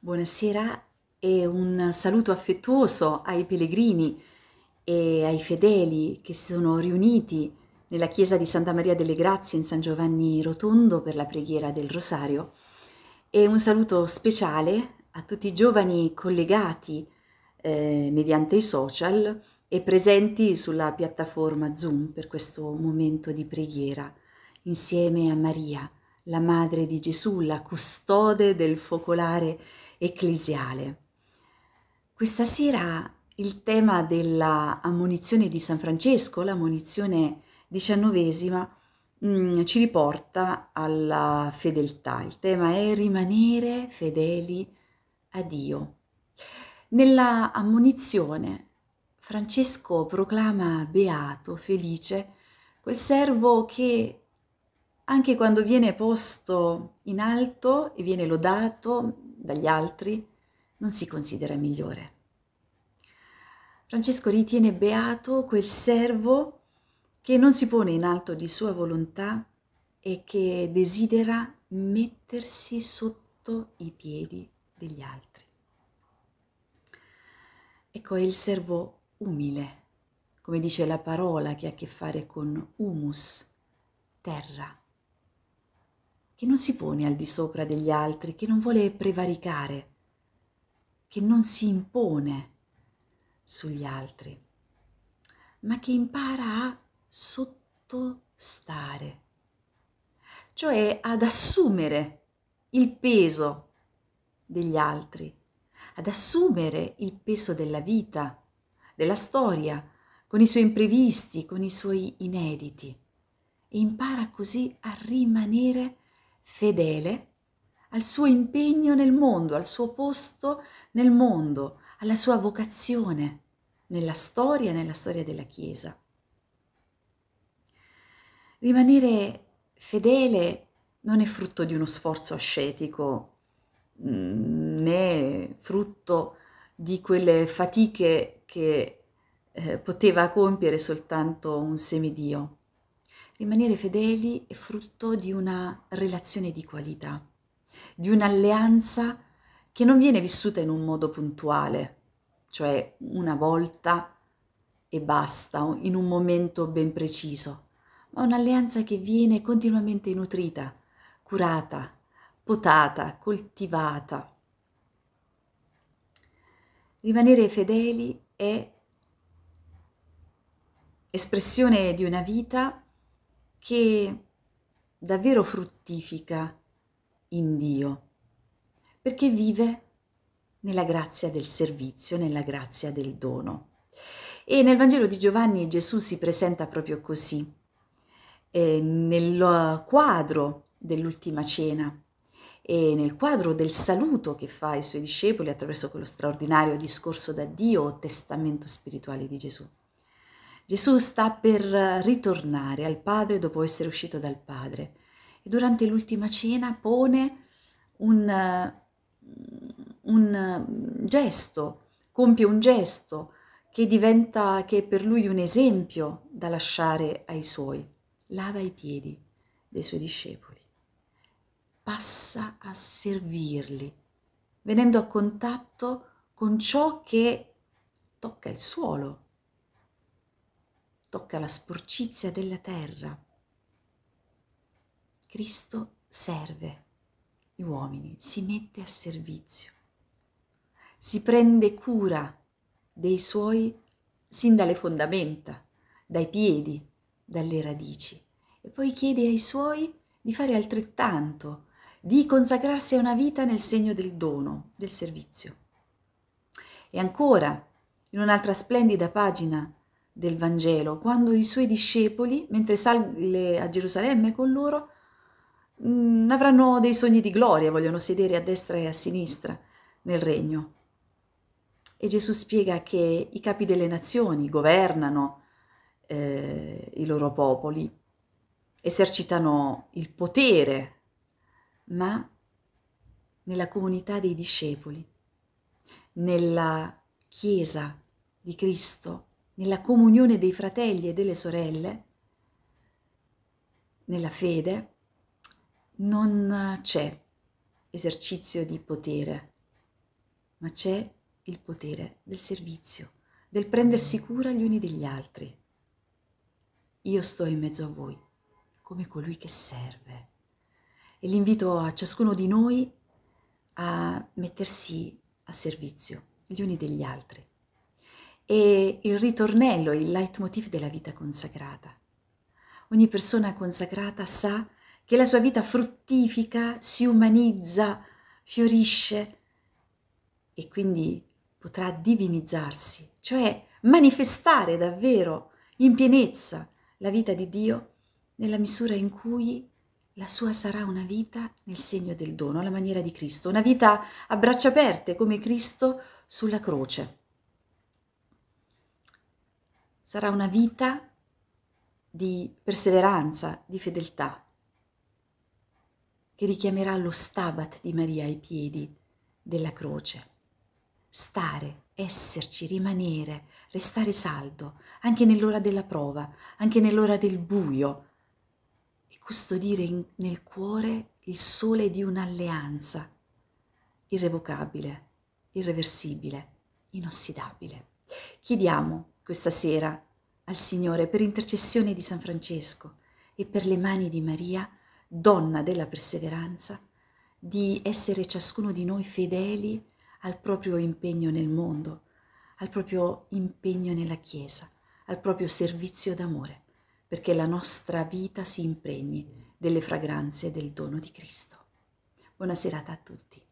Buonasera e un saluto affettuoso ai pellegrini e ai fedeli che si sono riuniti nella chiesa di Santa Maria delle Grazie in San Giovanni Rotondo per la preghiera del Rosario e un saluto speciale a tutti i giovani collegati eh, mediante i social e presenti sulla piattaforma Zoom per questo momento di preghiera insieme a Maria, la Madre di Gesù, la custode del focolare ecclesiale. Questa sera il tema della ammonizione di San Francesco, l'ammonizione diciannovesima, mm, ci riporta alla fedeltà. Il tema è rimanere fedeli a Dio. Nella ammonizione Francesco proclama beato, felice, quel servo che anche quando viene posto in alto e viene lodato, dagli altri, non si considera migliore. Francesco ritiene beato quel servo che non si pone in alto di sua volontà e che desidera mettersi sotto i piedi degli altri. Ecco, è il servo umile, come dice la parola che ha a che fare con humus, terra che non si pone al di sopra degli altri, che non vuole prevaricare, che non si impone sugli altri, ma che impara a sottostare, cioè ad assumere il peso degli altri, ad assumere il peso della vita, della storia, con i suoi imprevisti, con i suoi inediti, e impara così a rimanere fedele al suo impegno nel mondo, al suo posto nel mondo, alla sua vocazione nella storia, nella storia della Chiesa. Rimanere fedele non è frutto di uno sforzo ascetico, mm, né frutto di quelle fatiche che eh, poteva compiere soltanto un semidio. Rimanere fedeli è frutto di una relazione di qualità, di un'alleanza che non viene vissuta in un modo puntuale, cioè una volta e basta, in un momento ben preciso, ma un'alleanza che viene continuamente nutrita, curata, potata, coltivata. Rimanere fedeli è espressione di una vita che davvero fruttifica in Dio, perché vive nella grazia del servizio, nella grazia del dono. E nel Vangelo di Giovanni Gesù si presenta proprio così, eh, nel quadro dell'ultima cena e nel quadro del saluto che fa ai suoi discepoli attraverso quello straordinario discorso da Dio o testamento spirituale di Gesù. Gesù sta per ritornare al Padre dopo essere uscito dal Padre e durante l'ultima cena pone un, eh, un mm, gesto, compie un gesto che diventa che è per lui un esempio da lasciare ai suoi. Lava i piedi dei suoi discepoli, passa a servirli, venendo a contatto con ciò che tocca il suolo tocca la sporcizia della terra. Cristo serve gli uomini, si mette a servizio, si prende cura dei suoi sin dalle fondamenta, dai piedi, dalle radici e poi chiede ai suoi di fare altrettanto, di consacrarsi a una vita nel segno del dono, del servizio. E ancora, in un'altra splendida pagina del Vangelo, quando i suoi discepoli, mentre sale a Gerusalemme con loro, mh, mm, avranno dei sogni di gloria, vogliono sedere a destra e a sinistra nel regno. E Gesù spiega che i capi delle nazioni governano eh, i loro popoli, esercitano il potere, ma nella comunità dei discepoli, nella Chiesa di Cristo nella comunione dei fratelli e delle sorelle, nella fede, non c'è esercizio di potere, ma c'è il potere del servizio, del prendersi cura gli uni degli altri. Io sto in mezzo a voi come colui che serve e l'invito a ciascuno di noi a mettersi a servizio gli uni degli altri è il ritornello, il leitmotiv della vita consacrata. Ogni persona consacrata sa che la sua vita fruttifica, si umanizza, fiorisce e quindi potrà divinizzarsi, cioè manifestare davvero in pienezza la vita di Dio nella misura in cui la sua sarà una vita nel segno del dono, alla maniera di Cristo, una vita a braccia aperte come Cristo sulla croce sarà una vita di perseveranza, di fedeltà, che richiamerà lo stabat di Maria ai piedi della croce. Stare, esserci, rimanere, restare saldo, anche nell'ora della prova, anche nell'ora del buio, e custodire in, nel cuore il sole di un'alleanza irrevocabile, irreversibile, inossidabile. Chiediamo questa sera al Signore per intercessione di San Francesco e per le mani di Maria, donna della perseveranza, di essere ciascuno di noi fedeli al proprio impegno nel mondo, al proprio impegno nella Chiesa, al proprio servizio d'amore, perché la nostra vita si impregni delle fragranze del dono di Cristo. Buona serata a tutti.